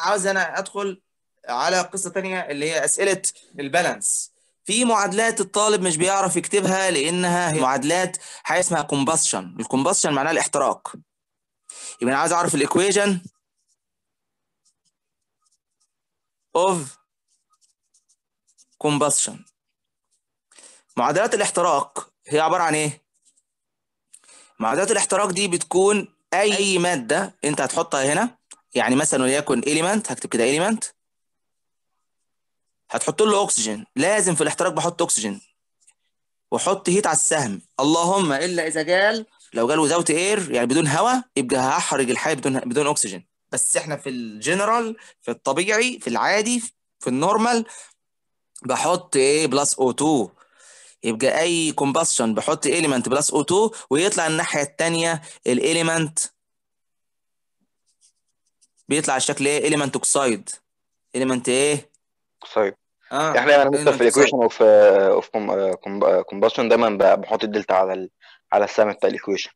عاوز انا ادخل على قصه ثانيه اللي هي اسئله البالانس في معادلات الطالب مش بيعرف يكتبها لانها هي معادلات حاجه اسمها كومباشن الكومباشن معناها الاحتراق يبقى انا عاوز اعرف الايكويشن اوف كومباشن معادلات الاحتراق هي عباره عن ايه معادلات الاحتراق دي بتكون اي ماده انت هتحطها هنا يعني مثلا وليكن اليمنت هكتب كده اليمنت هتحط له اكسجين لازم في الاحتراق بحط اكسجين واحط هيت على السهم اللهم الا اذا جال لو جال وزاوت اير يعني بدون هواء يبقى هحرج الحياه بدون بدون اكسجين بس احنا في الجنرال في الطبيعي في العادي في النورمال بحط ايه بلس او 2 يبقى اي كومباشن بحط اليمنت بلس او 2 ويطلع الناحيه الثانيه الاليمنت بيطلع الشكل ايه اليمنت اوكسايد اليمنت ايه اوكسايد اه احنا مثلا يعني في الايكويشن اوف اوف كومباشن دايما بحط الدلتا على ال... على السهم بتاع الايكويشن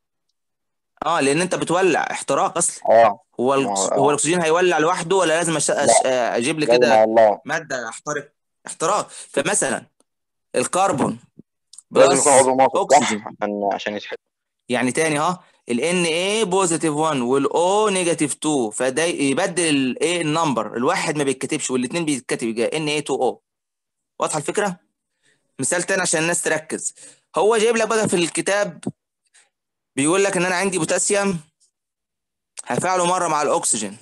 اه لان انت بتولع احتراق اصلا اه هو الكس... آه. هو الاكسجين هيولع لوحده ولا لازم أش... لا. آه، اجيب لي كده ماده احترق احتراق فمثلا الكربون لازم يكون عضو ناقص عشان عشان يتحرق يعني تاني ها آه. ال Na بوزيتيف 1 O نيجاتيف 2 فده يبدل A النمبر الواحد ما بيتكتبش والاثنين بيتكتب يبقى Na2O واضحه الفكره؟ مثال تاني عشان الناس تركز هو جايب لك بقى في الكتاب بيقول لك ان انا عندي بوتاسيوم هفعله مره مع الاكسجين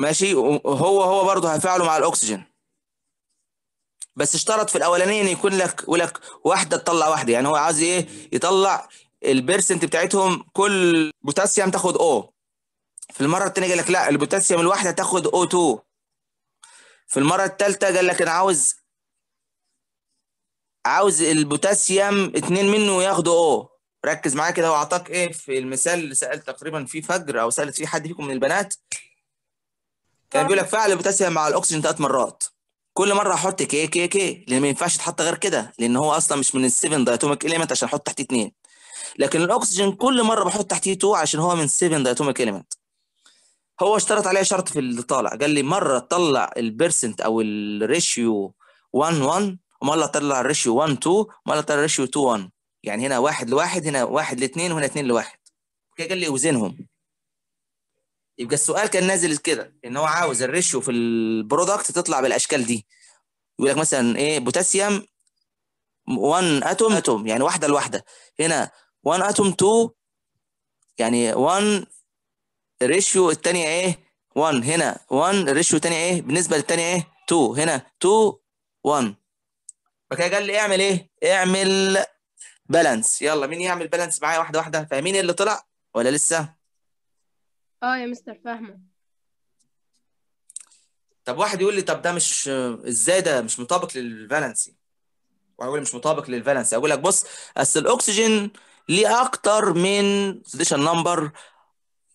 ماشي هو هو برضه هفعله مع الاكسجين بس اشترط في الاولانيه ان يكون لك ولك واحده تطلع واحده يعني هو عايز ايه يطلع البيرسنت بتاعتهم كل بوتاسيوم تاخد او في المره الثانيه قال لك لا البوتاسيوم الواحده تاخد او 2 في المره الثالثه قال لك انا عاوز عاوز البوتاسيوم اثنين منه ياخدوا او ركز معايا كده هو اعطاك ايه في المثال اللي سالت تقريبا فيه فجر او سالت فيه حد فيكم من البنات كان بيقول لك فعل البوتاسيوم مع الاكسجين ثلاث مرات كل مره احط كي كي كي لان ما ينفعش يتحط غير كده لان هو اصلا مش من السيفن دايتوميك اليمنت عشان احط تحتيه 2 لكن الاكسجين كل مره بحط تحتيه 2 عشان هو من 7 دايتوميك اليمنت هو اشترط عليا شرط في اللي طالع قال لي مره تطلع البيرسنت او الريشيو 1 1 ومره تطلع الريشيو 1 2 ومره تطلع الريشيو 2 1 يعني هنا واحد لواحد هنا واحد لاثنين وهنا اثنين لواحد قال لي اوزنهم يبقى السؤال كان نازل كده ان هو عاوز الريشيو في البرودكت تطلع بالاشكال دي يقول لك مثلا ايه بوتاسيوم 1 اتوم اتوم يعني واحده لواحده هنا 1 اتوم 2 يعني 1 ريشيو الثانيه ايه 1 هنا 1 ريشيو الثانيه ايه بالنسبه للثانيه ايه 2 هنا 2 1 فكده قال لي اعمل ايه اعمل بالانس يلا مين يعمل بالانس معايا واحده واحده فاهمين اللي طلع ولا لسه اه يا مستر فاهمة طب واحد يقول لي طب ده مش ازاي ده مش مطابق للفالنسي وانا اقول مش مطابق للفالنسي اقول لك بص اصل الاكسجين ليه اكتر من سديشن نمبر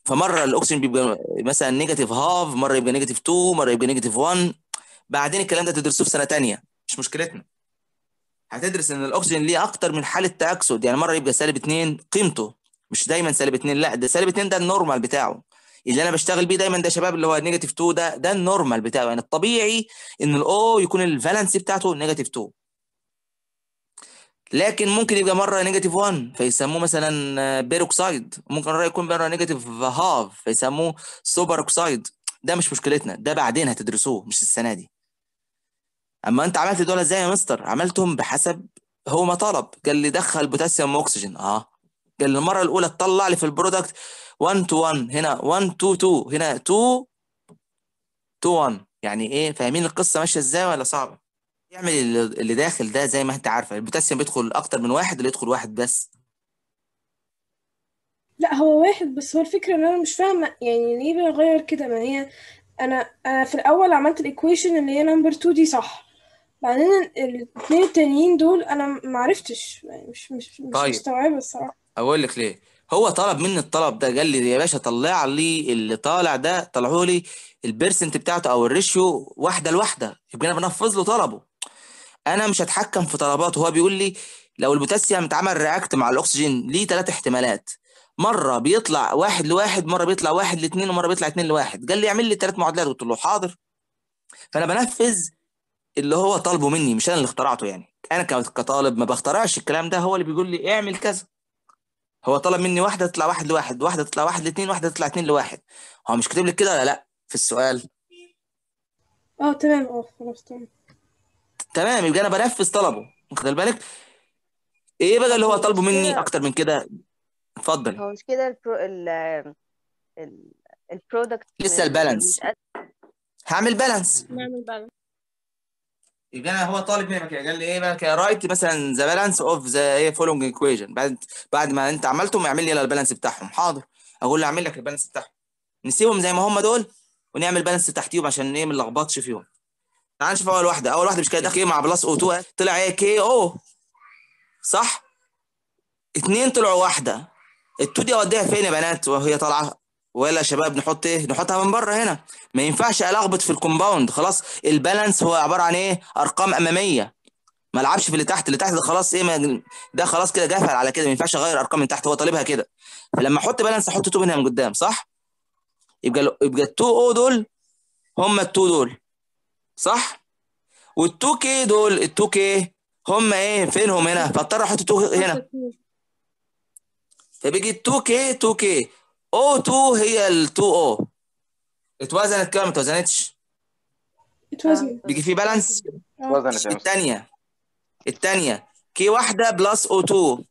فمره الاكسجين بيبقى مثلا نيجاتيف هاف مره يبقى نيجاتيف 2 مره يبقى نيجاتيف 1 بعدين الكلام ده تدرسوه في سنه ثانيه مش مشكلتنا هتدرس ان الاكسجين ليه اكتر من حاله تاكسد يعني مره يبقى سالب 2 قيمته مش دايما سالب 2 لا ده سالب 2 ده النورمال بتاعه اللي انا بشتغل بيه دايما ده شباب اللي هو نيجاتيف 2 ده ده النورمال بتاعه يعني الطبيعي ان الاو يكون الفالنس بتاعته نيجاتيف 2 لكن ممكن يبقى مره نيجاتيف 1 فيسموه مثلا بيروكسايد ممكن مره يكون مره نيجاتيف هاف فيسموه سوبر اوكسايد ده مش مشكلتنا ده بعدين هتدرسوه مش السنه دي اما انت عملت دول ازاي يا مستر عملتهم بحسب هو ما طلب قال لي دخل بوتاسيوم واكسجين اه المره الاولى تطلع لي في البرودكت 1 تو 1 هنا 1 تو 2 هنا 2 تو 1 يعني ايه فاهمين القصه ماشيه ازاي ولا صعبه يعمل اللي داخل ده زي ما انت عارفه البوتاسيوم بيدخل اكتر من واحد اللي يدخل واحد بس لا هو واحد بس هو الفكره ان انا مش فاهمه يعني ليه بيغير كده ما هي انا انا في الاول عملت الايكويشن اللي هي نمبر 2 دي صح بعدين الاثنين التانيين دول انا عرفتش يعني مش مش مش طيب. مستوعبه الصراحه اقول لك ليه هو طلب مني الطلب ده قال لي يا باشا طلع لي اللي طالع ده طلعوا لي البرسنت بتاعته او الريشيو واحده لواحده يبقى انا بنفذ له طلبه انا مش هتحكم في طلباته هو بيقول لي لو البوتاسيوم اتعمل رياكت مع الاكسجين ليه ثلاث احتمالات مره بيطلع واحد لواحد مره بيطلع واحد لاثنين ومره بيطلع اثنين لواحد قال لي اعمل لي ثلاث معادلات قلت له حاضر فانا بنفذ اللي هو طالبه مني مش انا اللي اخترعته يعني انا كطالب ما بخترعش الكلام ده هو اللي بيقول لي اعمل كذا هو طلب مني واحده تطلع واحد لواحد واحده تطلع واحد لاثنين واحده تطلع اثنين لواحد هو مش كاتب لك كده ولا لا في السؤال اه تمام اه خلاص تمام تمام يبقى انا بنفذ طلبه واخد بالك ايه بقى اللي هو طالبه مني اكتر من كده اتفضل هو مش كده البرو... ال... البرودكت لسه البالانس هعمل بالانس نعمل بالانس يبقى انا هو طالب منك يعني قال لي ايه بقى رايت مثلا ذا بالانس اوف ذا ايه فولوينج ايكويشن بعد بعد ما انت عملتهم اعمل لي انا البالانس بتاعهم حاضر اقول له اعمل لك البالانس بتاعهم نسيبهم زي ما هم دول ونعمل بالانس تحتيهم عشان ايه ما نلخبطش فيهم تعال نشوف اول واحده اول واحده مش داخل ايه مع بلس او 2 طلع ايه كي او صح اثنين طلعوا واحده التو دي اوديها فين يا بنات وهي طالعه ولا شباب نحط ايه نحطها من بره هنا ما ينفعش الخبط في الكومباوند خلاص البالانس هو عباره عن ايه ارقام اماميه ما العبش في اللي تحت اللي تحت ده خلاص ايه ما ده خلاص كده جافل على كده ما ينفعش اغير ارقام من تحت هو طالبها كده فلما احط بالانس احط 2 هنا من قدام صح يبقى يبقى ال 2 او دول هم ال 2 دول صح وال 2 كي دول ال 2 كي هم ايه فينهم هنا فاضطر احط 2 هنا فبيجي 2 كي 2 كي O2 هي ال 2 O اتوزنت كام ما اتوزنتش؟ اتوزنت بيجي في بالانس؟ اتوزنت الثانية الثانية كي واحدة بلس O2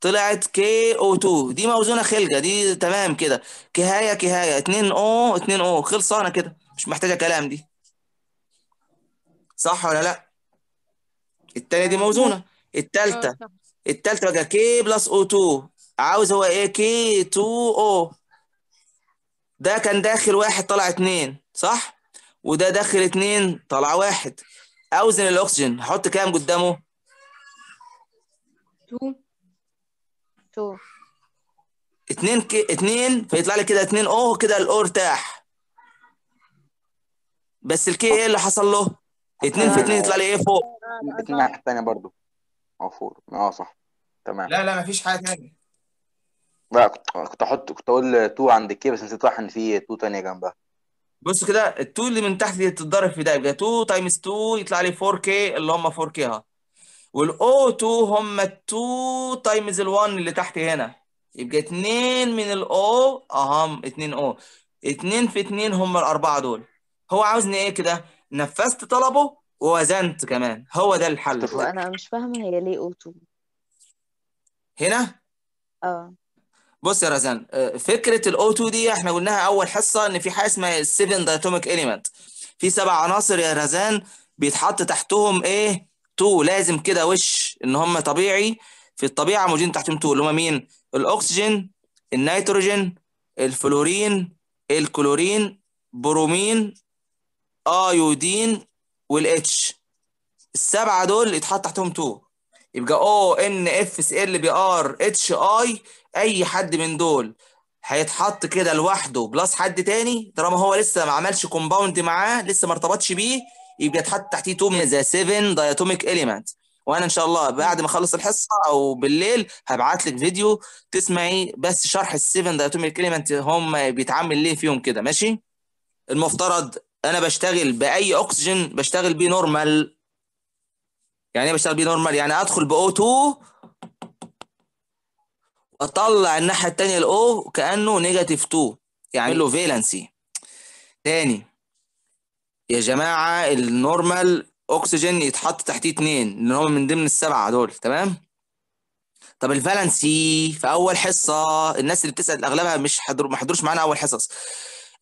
طلعت كي O2 دي موزونة خلجة دي تمام كده كهاية كهاية 2 O 2 O خلصانة كده مش محتاجة كلام دي صح ولا لا؟ الثانية دي موزونة الثالثة الثالثة آه، بقى كي بلس O2 عاوز هو ايه كي 2 او ده كان داخل واحد طلع اتنين صح وده داخل اتنين طلع واحد اوزن الاكسجين حط كام قدامه 2 2 2 فيطلع لي كده 2 او كده الاو ارتاح بس الكي ايه اللي حصل له؟ 2 في 2 يطلع لي ايه فوق؟ الناحية التانية برضه اه فوق اه صح تمام لا لا مفيش حاجة ثانيه لا كنت احط كنت اقول 2 عند الكي بس نسيت صح ان في 2 تانية جنبها بص كده ال 2 اللي من تحت دي بتتضرب في ده يبقى 2 تايمز 2 يطلع لي 4 كي اللي هم 4 كي ها والاو 2 هم 2 تايمز ال1 اللي تحت هنا يبقى 2 من الاو اهم 2 او 2 في 2 هم الاربعه دول هو عاوزني ايه كده نفذت طلبه ووزنت كمان هو ده الحل طب انا مش فاهمه هي ليه او 2 هنا اه بص يا رزان آه، فكره 2 دي احنا قلناها اول حصه ان في حاجه اسمها السيفن دايتوميك اليمنت في سبع عناصر يا رزان بيتحط تحتهم ايه تو لازم كده وش ان هم طبيعي في الطبيعه موجودين تحتهم تو اللي هم مين الاكسجين النيتروجين الفلورين الكلورين برومين ايودين والاتش السبعه دول يتحط تحتهم تو يبقى او ان اف اس ال بي ار اتش اي اي حد من دول هيتحط كده لوحده بلس حد تاني طالما هو لسه ما عملش كومباوند معاه لسه ما ارتبطش بيه يبقى يتحط تحتيه تو من ذا 7 دياتوميك اليمنت وانا ان شاء الله بعد ما اخلص الحصه او بالليل هبعت لك فيديو تسمعي إيه بس شرح السفن دياتوميك اليمنت هم بيتعامل ليه فيهم كده ماشي المفترض انا بشتغل باي اكسجين بشتغل بيه نورمال يعني ايه بشتغل بيه نورمال يعني ادخل باو 2 واطلع الناحيه الثانيه الاو كانه نيجاتيف 2 يعمل له فيلنسي تاني يا جماعه النورمال اكسجين يتحط تحتيه اثنين اللي هم من ضمن السبعه دول تمام طب الفالنسي في اول حصه الناس اللي بتسال اغلبها مش حضر ما حضروش معانا اول حصص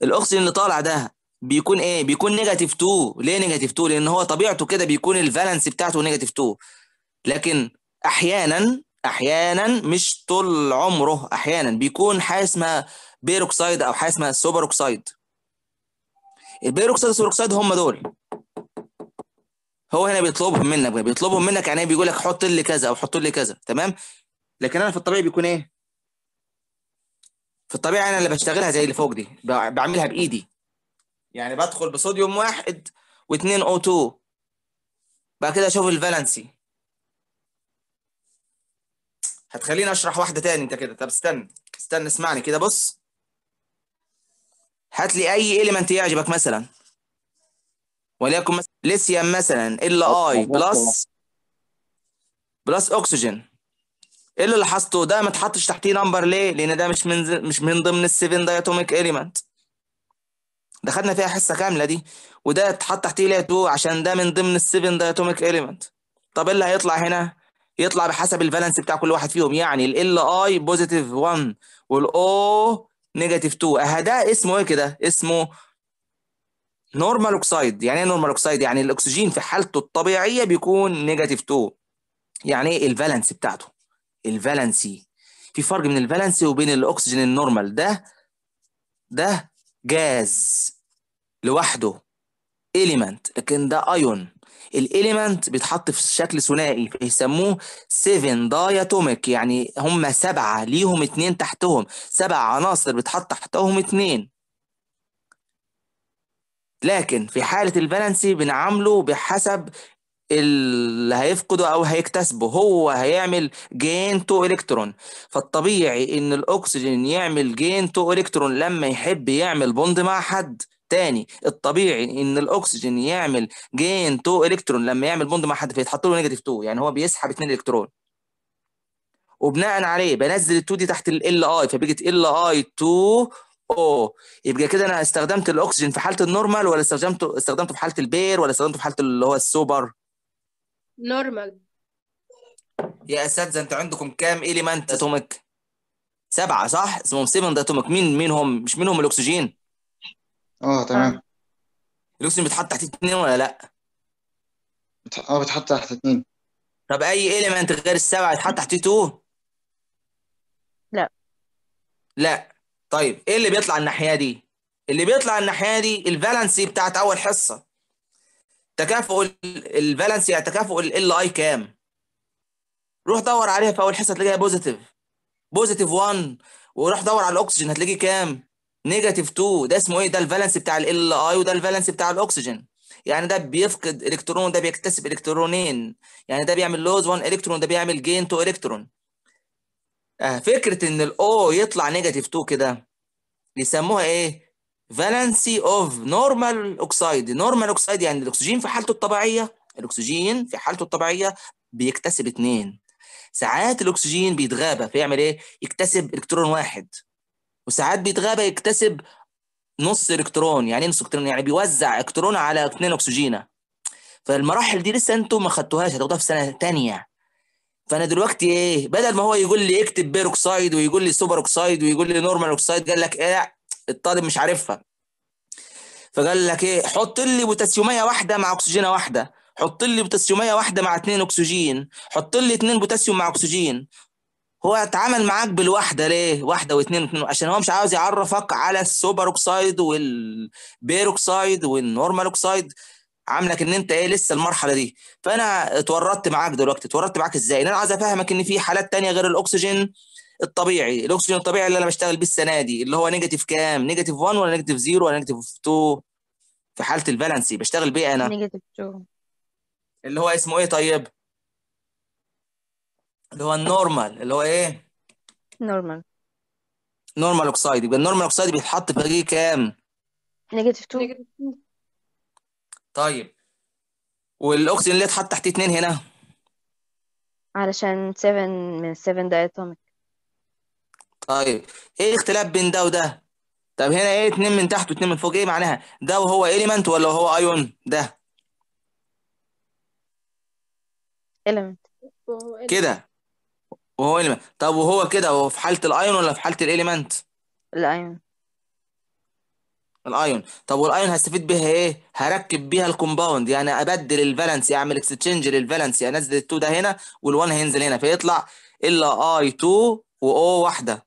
الاكسجين اللي طالع ده بيكون ايه بيكون نيجاتيف 2 ليه نيجاتيف 2 لان هو طبيعته كده بيكون الفالنسي بتاعته نيجاتيف 2 لكن احيانا احيانا مش طول عمره احيانا بيكون حاجه اسمها بيروكسايد او حاجه اسمها سوبروكسايد البيروكسايد والسوبروكسايد هم دول هو هنا بيطلبهم منك بيطلبهم منك يعني إيه؟ بيقول لك حط لي كذا او حط لي كذا تمام لكن انا في الطبيعي بيكون ايه في الطبيعي انا اللي بشتغلها زي اللي فوق دي بعملها بايدي يعني بدخل بصوديوم واحد و2 O2 بعد كده اشوف الفالنسي هتخليني اشرح واحده تاني انت كده طب استنى استنى اسمعني كده بص هات لي اي اليمنت يعجبك مثلا وليكن مثلا ليثيوم مثلا ال اي بلس بلس اكسجين ايه اللي لاحظته ده ما اتحطش تحتيه نمبر ليه لان ده مش من مش من ضمن السيفن دايتوميك اليمنت ده خدنا فيها حصه كامله دي وده اتحط تحتيه ليه 2 عشان ده من ضمن السيفن دايتوميك اليمنت طب ايه اللي هيطلع هنا يطلع بحسب الفالنس بتاع كل واحد فيهم يعني ال اي بوزيتيف 1 والاو نيجاتيف 2 اه ده اسمه ايه كده اسمه نورمال اوكسايد يعني ايه نورمال اوكسايد يعني الاكسجين في حالته الطبيعيه بيكون نيجاتيف 2 يعني ايه الفالنس بتاعته الفالنسي في فرق من الفالنسي وبين الاكسجين النورمال ده ده جاز لوحده اليمنت لكن ده ايون الاليمنت بيتحط في شكل ثنائي فيسموه 7 داياتوميك يعني هم سبعه ليهم اتنين تحتهم سبع عناصر بيتحط تحتهم اتنين لكن في حاله البالانسي بنعامله بحسب اللي هيفقده او هيكتسبه هو هيعمل جين تو الكترون فالطبيعي ان الاكسجين يعمل جين تو الكترون لما يحب يعمل بوند مع حد تاني الطبيعي ان الاكسجين يعمل جين 2 الكترون لما يعمل بوند مع حد فيتحط له نيجاتيف 2 يعني هو بيسحب 2 الكترون وبناء عليه بنزل ال 2 دي تحت ال اي فبقت ال اي 2 او يبقى كده انا استخدمت الاكسجين في حاله النورمال ولا استخدمته استخدمته في حاله البير ولا استخدمته في حاله اللي هو السوبر نورمال يا اساتذه انتوا عندكم كام اليمنت اتوميك سبعه صح اسمهم 7 اتوميك مين مين هم مش منهم الاكسجين اه تمام آه. الاكسجين بيتحط تحت اتنين ولا لا؟ اه بيتحط تحت اتنين طب اي اليمنت غير السبعه يتحط تحت تو؟ لا لا طيب ايه اللي بيطلع الناحيه دي اللي بيطلع الناحيه دي الفالنسي بتاعت اول حصه تكافؤ الفالنسي يعني تكافؤ ال اي كام روح دور عليها في اول حصه تلاقيها بوزيتيف بوزيتيف 1 وروح دور على الاكسجين هتلاقيه كام نيجاتيف 2 ده اسمه ايه ده الفالنس بتاع ال اي وده الفالنس بتاع الاكسجين يعني ده بيفقد الكترون ده بيكتسب الكترونين يعني ده بيعمل لوز 1 الكترون ده بيعمل جين 2 الكترون فكره ان الاو يطلع نيجاتيف 2 كده بيسموها ايه فالنسي اوف نورمال اوكسايد نورمال اوكسايد يعني الاكسجين في حالته الطبيعيه الاكسجين في حالته الطبيعيه بيكتسب اثنين ساعات الاكسجين بيتغابى فيعمل ايه يكتسب الكترون واحد وساعات بيتغابى يكتسب نص الكترون يعني نص الكترون يعني بيوزع الكترون على اثنين اكسجينه فالمراحل دي لسه انتم ما خدتوهاش هتاخدوها في سنه ثانيه فانا دلوقتي ايه بدل ما هو يقول لي اكتب بيروكسايد ويقول لي سوبر اوكسايد ويقول لي نورمال اوكسايد قال لك ايه الطالب مش عارفها فقال لك ايه حط لي بوتاسيوميه واحده مع اكسجينه واحده حط لي بوتاسيوميه واحده مع اثنين اكسجين حط لي اثنين بوتاسيوم مع اكسجين هو اتعامل معاك بالواحده ليه؟ واحده واثنين واثنين عشان هو مش عاوز يعرفك على السوبر اوكسايد والبيروكسايد والنورمال اوكسايد عاملك ان انت ايه لسه المرحله دي فانا اتورطت معاك دلوقتي اتورطت معاك ازاي؟ انا عايز افهمك ان في حالات تانية غير الاكسجين الطبيعي الاكسجين الطبيعي اللي انا بشتغل بيه السنه دي اللي هو نيجاتيف كام؟ نيجاتيف 1 ولا نيجاتيف 0 ولا نيجاتيف 2 في حاله البالانسي بشتغل بيه انا نيجاتيف 2 اللي هو اسمه ايه طيب؟ اللي هو النورمال اللي هو ايه؟ نورمال نورمال اوكسايد يبقى النورمال اوكسايد بيتحط في درجه كام؟ نيجاتيف 2 طيب والاكسجين اللي اتحط تحت 2 هنا علشان 7 من 7 ده اتوميك طيب ايه الاختلاف بين ده وده؟ طب هنا ايه 2 من تحت و2 من فوق ايه معناها؟ ده وهو اليمنت ولا هو ايون؟ ده اليمنت كده وهو إيه إليمنت طب وهو كده هو في حالة الأيون ولا في حالة الإليمنت؟ الأيون الايون طب والايون هستفيد بيها ايه هركب بيها الكومباوند يعني ابدل الفالنسي اعمل اكستشينج للفالنسي يعني انزل ال2 ده هنا وال1 هينزل هنا فيطلع الا اي 2 واو واحده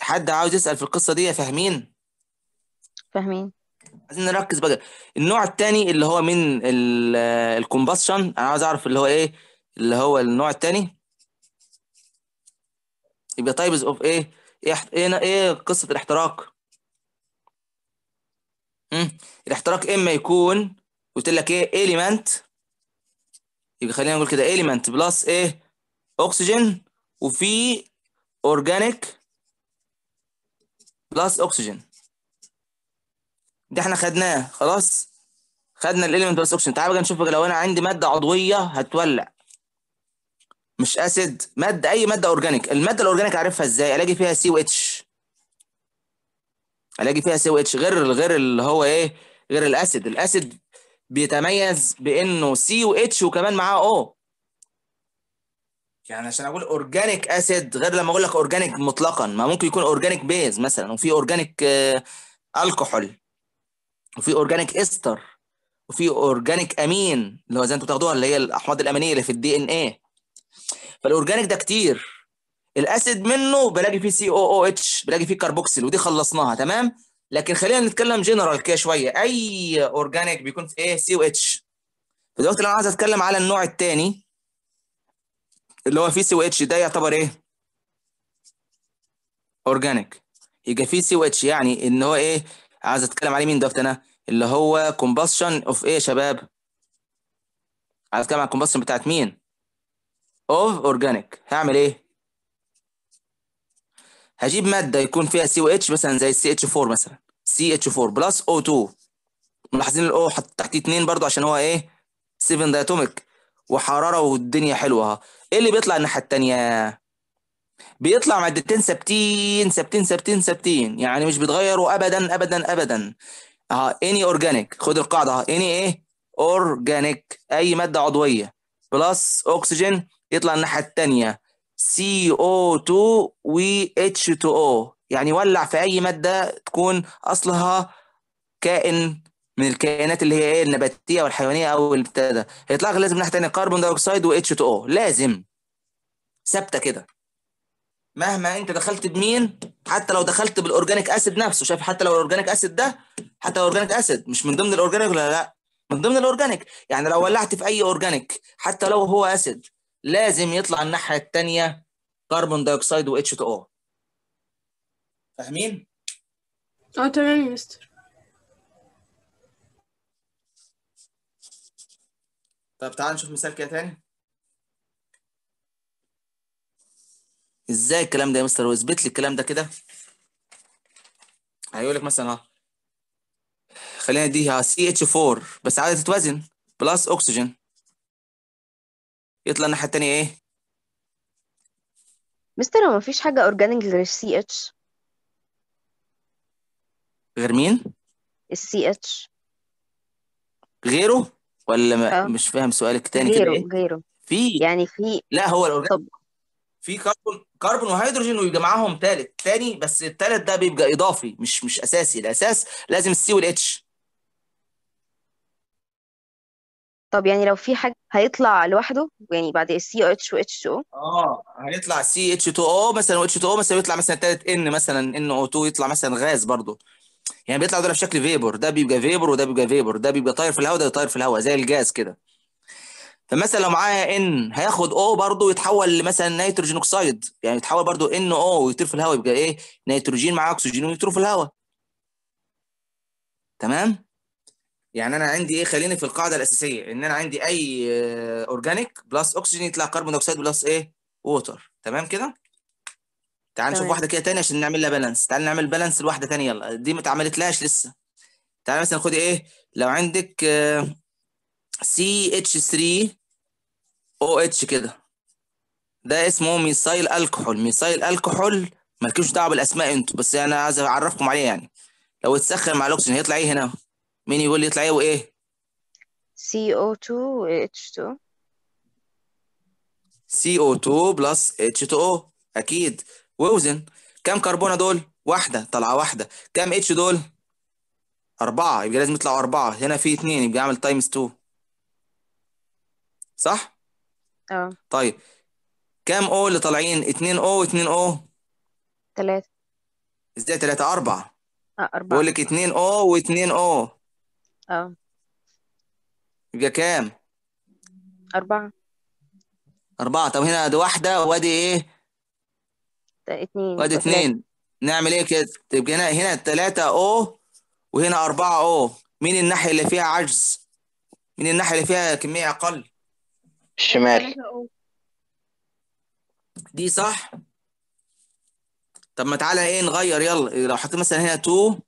حد عاوز يسال في القصه دي فاهمين فاهمين عايزين نركز بقى النوع الثاني اللي هو من الكومباشن انا عاوز اعرف اللي هو ايه اللي هو النوع الثاني يبقى تايبز اوف ايه ايه ايه قصه الاحتراق امم الاحتراق اما يكون قلت لك ايه ايليمنت يبقى خلينا نقول كده ايليمنت بلس ايه اكسجين وفي اورجانيك بلس اكسجين ده احنا خدناه خلاص خدنا الاليمنت بلس اكسجين تعال بقى نشوف لو انا عندي ماده عضويه هتولع مش اسيد ماده اي ماده اورجانيك الماده الاورجانيك عارفها ازاي الاقي فيها سي او اتش الاقي فيها سي او اتش غير غير اللي هو ايه غير الاسيد الاسيد بيتميز بانه سي او اتش وكمان معاه او يعني عشان اقول اورجانيك اسيد غير لما اقول لك اورجانيك مطلقا ما ممكن يكون اورجانيك بيز مثلا وفي اورجانيك الكحول آه، وفي اورجانيك استر وفي اورجانيك امين اللي هو زي انتوا بتاخدوها اللي هي الاحماض الامينيه اللي في الدي ان ايه فالاورجانيك ده كتير الاسيد منه بلاقي فيه سي او او اتش بلاقي فيه كربوكسيل ودي خلصناها تمام لكن خلينا نتكلم جنرال كده شويه اي اورجانيك بيكون في ايه سي او اتش فدلوقتي انا عايز اتكلم على النوع الثاني اللي هو فيه سي او اتش ده يعتبر ايه اورجانيك يبقى فيه سي او اتش يعني ان هو ايه عايز اتكلم عليه مين دلوقتي انا اللي هو كومباشن اوف ايه يا شباب عايز اتكلم على الكومباشن بتاعت مين اوف اورجانيك هعمل ايه هجيب ماده يكون فيها سي او اتش مثلا زي السي اتش 4 مثلا سي اتش 4 بلس او 2 ملاحظين الاو حط تحت اثنين برضو عشان هو ايه 7 دياتوميك وحراره والدنيا حلوه ايه اللي بيطلع الناحيه الثانيه بيطلع مادتين ثابتين ثابتين ثابتين ثابتين يعني مش بيتغيروا ابدا ابدا ابدا اه اني اورجانيك خد القاعده اني ايه اورجانيك اي ماده عضويه بلس اكسجين يطلع الناحيه الثانيه CO2 و H2O يعني ولع في اي ماده تكون اصلها كائن من الكائنات اللي هي ايه النباتيه والحيوانيه او البتاده ده هيطلع لك لازم ناحيه ثانيه كربون دايوكسيد و اتش 2 او لازم ثابته كده مهما انت دخلت بمين حتى لو دخلت بالاورجانيك اسيد نفسه شايف حتى لو الاورجانيك اسيد ده حتى لو الاورجانيك اسيد مش من ضمن الاورجانيك ولا لا من ضمن الاورجانيك يعني لو ولعت في اي اورجانيك حتى لو هو اسيد لازم يطلع الناحيه الثانيه كربون دايوكسيد و اتش 2 او فاهمين؟ اه تمام يا مستر طب تعال نشوف مثال كده تاني ازاي الكلام ده يا مستر واثبت لي الكلام ده كده هيقول لك مثلا اه خلينا دي سي اتش 4 بس عايزه تتوازن بلس اكسجين يطلع الناحية التانية ايه مستر هو مفيش حاجة اورجانيك غير السي اتش غير مين السي اتش غيره ولا ما آه. مش فاهم سؤالك تاني كده غيره ايه غيره في يعني في لا هو طب الاورجانيك في كربون كربون وهيدروجين ويبقى معاهم تالت تاني بس التالت ده بيبقى اضافي مش مش اساسي الاساس لازم السي والاتش طب يعني لو في حاجة هيطلع لوحده يعني بعد السي او اتش و اتش او اه هيطلع سي اتش 2 او مثلا و اتش 2 او مثلا يطلع مثلا تالت ان مثلا ان او 2 يطلع مثلا غاز برضه يعني بيطلع دول بشكل فيبر ده بيبقى فيبر وده بيبقى فيبر ده بيبقى طاير في الهواء ده طاير في الهواء زي الجاز كده فمثلا لو معايا ان هياخد او برضه يتحول لمثلا نيتروجين اوكسيد يعني يتحول برضه ان او ويطير في الهواء يبقى ايه نيتروجين مع اكسجين ويطير في الهواء تمام يعني انا عندي ايه خليني في القاعده الاساسيه ان انا عندي اي اورجانيك بلس اكسجين يطلع كربون اوكسيد بلس ايه ووتر تمام كده تعال نشوف واحده كده تانية عشان نعمل لها بالانس تعال نعمل بالانس لواحده تانية يلا دي ما اتعملتلهاش لسه تعال مثلا خدي ايه لو عندك سي اتش 3 او اتش كده ده اسمه ميثايل الكحول ميثايل الكحول مالكوش دعوه بالاسماء انتوا بس انا عايز اعرفكم عليه يعني لو اتسخن مع الاكسجين هيطلع ايه هنا مين يقول لي ايه وايه CO2 و H2 CO2 بلس H2O اكيد ووزن كام كربونه دول واحده طالعه واحده كام اتش دول أربعة يبقى لازم يطلعوا أربعة هنا في اتنين يبقى أعمل تايمز تو صح؟ اه طيب كام او اللي طالعين اتنين او واثنين او تلاتة ازاي تلاتة أربعة اه أربعة بقول لك اتنين او واتنين او اه يبقى كام؟ أربعة أربعة طب هنا دي واحدة وادي إيه؟ اتنين وادي اتنين نعمل إيه كده؟ تبقى هنا هنا تلاتة أو وهنا أربعة أو مين الناحية اللي فيها عجز؟ مين الناحية اللي فيها كمية أقل؟ الشمال دي صح؟ طب ما تعالى إيه نغير يلا لو حطيت مثلا هنا 2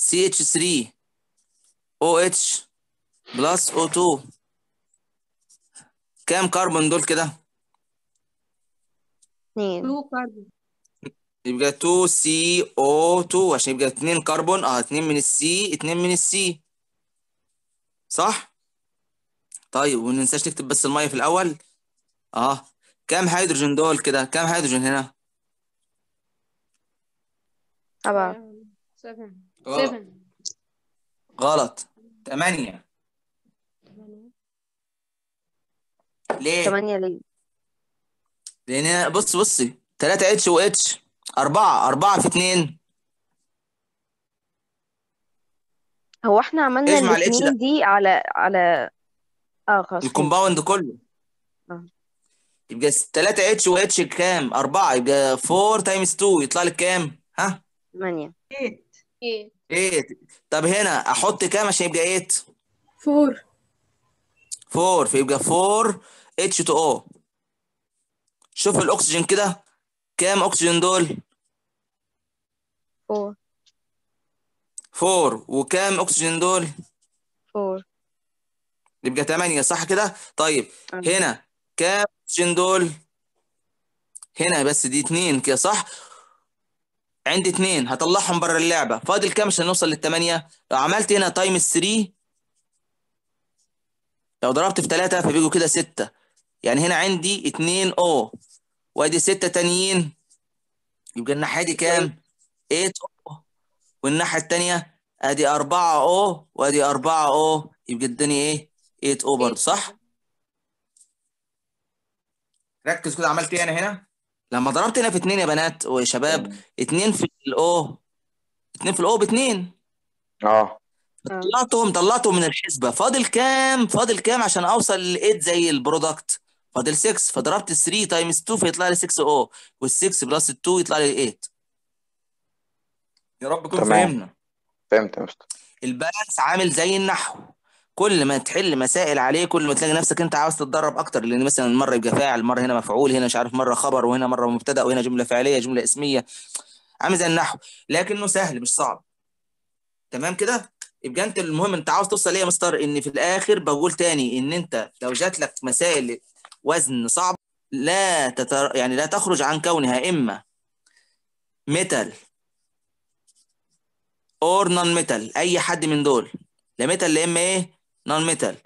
CH3 OH بلس O2 كام كربون دول كده؟ اثنين يبقى 2CO2 عشان يبقى اثنين كربون اه اثنين من السي اثنين من السي صح؟ طيب وما ننساش نكتب بس الميه في الاول اه كام هيدروجين دول كده؟ كام هيدروجين هنا؟ 7 7 غلط تمانية ليه؟ تمانية ليه؟ لأن بص بصي تلاتة اتش واتش أربعة أربعة في اتنين هو احنا عملنا اجمع الاتش ده دي على على اه خلاص الكومباوند كله اه يبقى تلاتة اتش واتش كام؟ أربعة يبقى فور تايمز تو يطلع لك كام؟ ها؟ تمانية 8 8 ايه، طب هنا احط كام عشان يبقى 8 4 4 فيبقى 4 h 2 o شوف الاكسجين كده كام اكسجين دول 4 4 وكام اكسجين دول 4 يبقى 8 صح كده طيب هنا كام اكسجين دول هنا بس دي 2 كده صح عندي اثنين هطلعهم بره اللعبه فاضل كام عشان نوصل للثمانيه لو عملت هنا تايم 3 لو ضربت في ثلاثه فبيجوا كده سته يعني هنا عندي اثنين او وادي سته تانيين يبقى الناحيه دي كام؟ 8 طيب. او والناحيه الثانيه ادي 4 او وادي 4 او يبقى الدنيا ايه؟ 8 او برضه صح؟ ركز كده عملت ايه انا هنا؟ لما ضربت هنا في اتنين يا بنات وشباب اتنين في الاو اتنين في الاو باتنين اه طلعتهم طلعتهم من الحسبه فاضل كام فاضل كام عشان اوصل ل زي البرودكت فاضل 6 فضربت 3 تايمز 2 فيطلع لي 6 او وال6 بلس 2 يطلع لي 8 يا رب كنت فهمنا فهمت يا البالانس عامل زي النحو كل ما تحل مسائل عليه كل ما تلاقي نفسك انت عاوز تتدرب اكتر لان مثلا مره يبقى فاعل مره هنا مفعول هنا مش عارف مره خبر وهنا مره مبتدا وهنا جمله فعليه جمله اسميه عامل زي النحو لكنه سهل مش صعب تمام كده يبقى انت المهم انت عاوز توصل ايه يا مستر ان في الاخر بقول تاني ان انت لو جات لك مسائل وزن صعب لا تتر... يعني لا تخرج عن كونها اما ميتال اور نون ميتال اي حد من دول لا ميتال لا اما ايه نون ميتال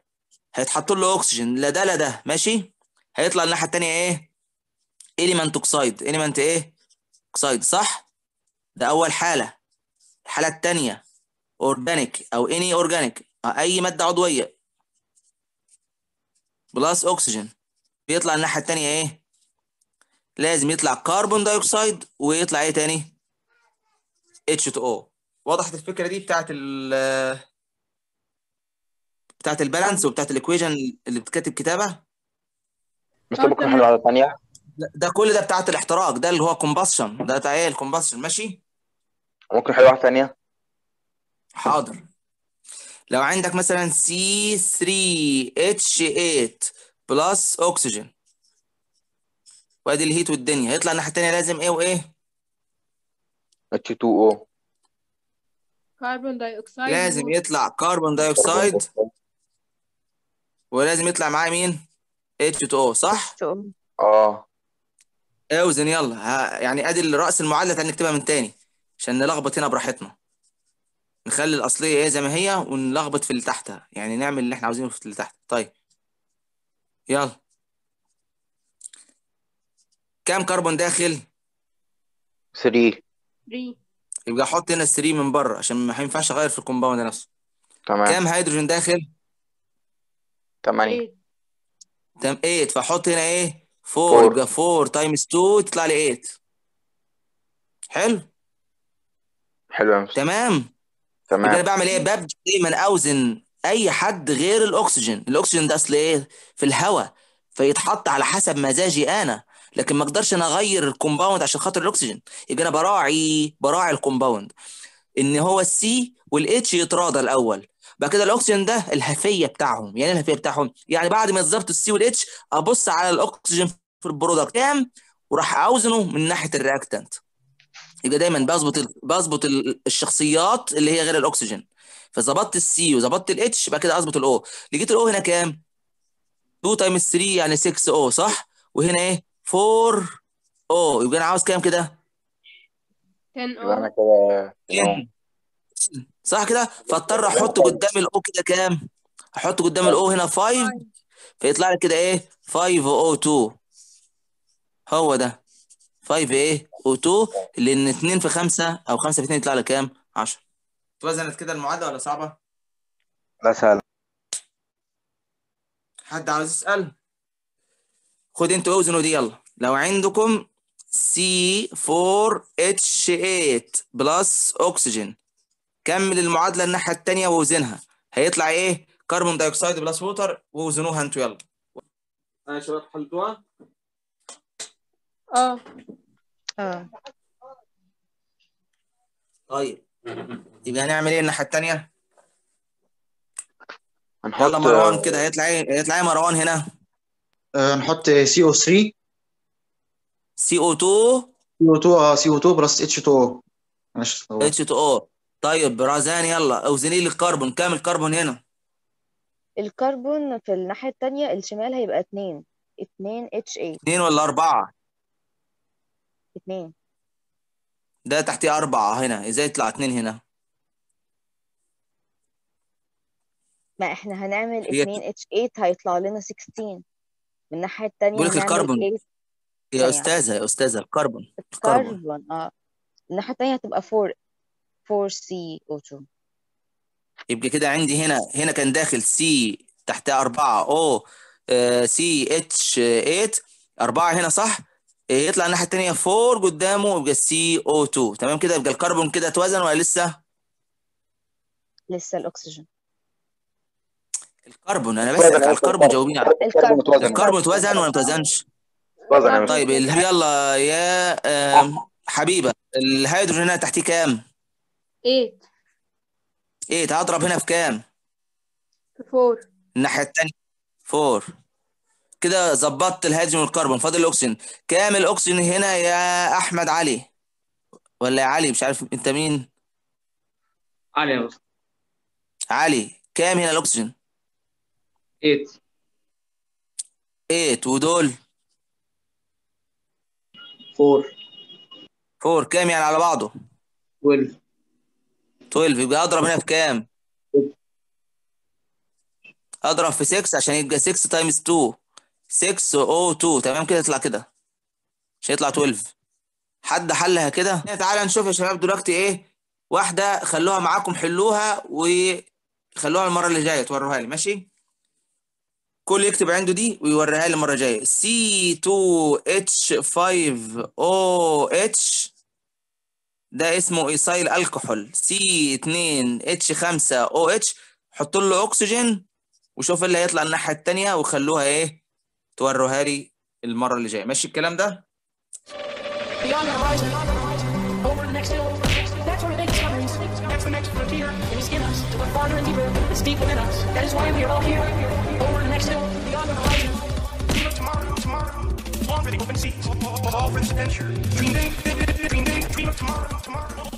هيتحط له اكسجين لا ده لا ده ماشي هيطلع الناحيه الثانيه ايه اليمنت اوكسايد اليمنت ايه اوكسايد صح ده اول حاله الحاله الثانيه اورجانيك او اني اورجانيك اي ماده عضويه بلس اكسجين بيطلع الناحيه الثانيه ايه لازم يطلع كربون دايوكسيد ويطلع ايه تاني H2O وضحت الفكره دي بتاعت ال بتاعت البالانس وبتاعت الايكويشن اللي بتكتب كتابه مستبقى محمول على ثانيه ده كل ده بتاعت الاحتراق ده اللي هو كومباشن ده بتاع ايه الكومباشن ماشي ممكن حلوه واحده ثانيه حاضر لو عندك مثلا سي 3 اتش 8 بلس اكسجين وادي الهيت والدنيا يطلع الناحيه الثانيه لازم ايه وايه H2O كربون دايوكسيد لازم يطلع كربون دايوكسيد ولازم يطلع معاه مين H2O صح اه اوزن يلا ها يعني ادي الراس المعلة تعالى نكتبها من تاني عشان نلخبط هنا براحتنا نخلي الاصليه ايه زي ما هي ونلخبط في اللي تحتها يعني نعمل اللي احنا عاوزينه في اللي تحت طيب يلا كم كربون داخل 3 3 يبقى احط هنا ال 3 من بره عشان ما ينفعش اغير في الكومباوند نفسه تمام كم هيدروجين داخل 8 إيه. تم 8 فاحط هنا ايه 4 يبقى 4 تايمز 2 تطلع لي 8 حلو حلو يا تمام تمام انا بعمل ايه ببدا دايما اوزن اي حد غير الاكسجين الاكسجين ده اصل ايه في الهواء فيتحط على حسب مزاجي انا لكن ما اقدرش انا اغير الكومباوند عشان خاطر الاكسجين يبقى انا براعي براعي الكومباوند ان هو السي والاتش يتراضى الاول بقى كده الاكسجين ده الهفيه بتاعهم يعني إيه الهفيه بتاعهم يعني بعد ما ظبط السي والاتش ابص على الاكسجين في البرودكت كام وراح اوزنه من ناحيه الرياكتنت يبقى دايما بظبط بظبط الشخصيات اللي هي غير الاكسجين فظبطت السي وظبطت الاتش بقى كده اظبط الاو لقيت الاو هنا كام 2 تايمز 3 يعني 6 او صح وهنا ايه 4 او يبقى انا عاوز كام كده 10 او انا كده صح كده فاضطر احط قدام الاو كده كام احط قدام الاو هنا 5 فيطلع لي كده ايه 5 او 2 هو ده 5 ايه او 2 لان 2 في 5 او 5 في 2 يطلع لي كام 10 اتوزنت كده المعادله ولا صعبه لا سهل حد عاوز يسال خد انتوا اوزنوا دي يلا لو عندكم C4H8 بلس أكسجين كمل المعادله الناحيه الثانيه ووزنها هيطلع ايه كربون دايوكسيد بلس ووتر ووزنوها انتوا يلا يا شباب حلتوها اه اه طيب يبقى هنعمل ايه الناحيه الثانيه هنحط يلا مروان كده هيطلع ايه هيطلع ايه مروان هنا آه، هنحط سي او 3 سي او 2 سي او 2 اه سي او 2 بلس اتش 2 او اتش 2 او طيب رزان يلا اوزني لي الكربون كام الكربون هنا الكربون في الناحية التانية الشمال هيبقى اتنين اتنين ايه اتنين ولا أربعة اتنين ده تحتيه أربعة هنا ازاي يطلع اتنين هنا ما احنا هنعمل هي... اتنين اتش ايه هيطلع لنا 16 من الناحية التانية بقولك الكربون يا أيوة. أستاذة يا أستاذة الكربون الكربون, الكربون. اه الناحية التانية هتبقى 4 4CO2 يبقى كده عندي هنا هنا كان داخل سي تحت 4 او سي اتش 8 4 هنا صح آه، يطلع الناحيه الثانيه 4 قدامه يبقى سي او 2 تمام كده يبقى الكربون كده اتوزن ولا لسه لسه الاكسجين الكربون انا بسالك على الكربون جاوبيني على الكربون الكربون اتوزن ولا ما اتوزنش؟ اتوزن طيب يلا يا حبيبه الهيدروجين هنا تحتيه كام؟ 8 8 هضرب هنا في كام؟ في 4 الناحية التانية 4 كده ظبطت الهيدروجين والكربون فاضل الاكسجين كام الاكسجين هنا يا احمد علي ولا يا علي مش عارف انت مين علي علي كام هنا الاكسجين 8 8 ودول 4 4 كام يعني على بعضه 12 12 يبقى اضرب هنا في كام؟ اضرب في 6 عشان يبقى 6 تايمز 2 6 او 2 تمام كده يطلع كده مش هيطلع 12 حد حلها كده تعالى نشوف يا شباب دلوقتي ايه واحده خلوها معاكم حلوها وخلوها المره اللي جايه توروها لي ماشي كل يكتب عنده دي ويوريها لي المره الجايه C2H5OH ده اسمه ايسايل الكحول سي 2 اتش 5 او اتش حط له اكسجين وشوف اللي هيطلع الناحيه الثانيه وخلوها ايه توروها لي المره اللي جايه ماشي الكلام ده All for the adventure. Dream big, tomorrow, tomorrow, tomorrow.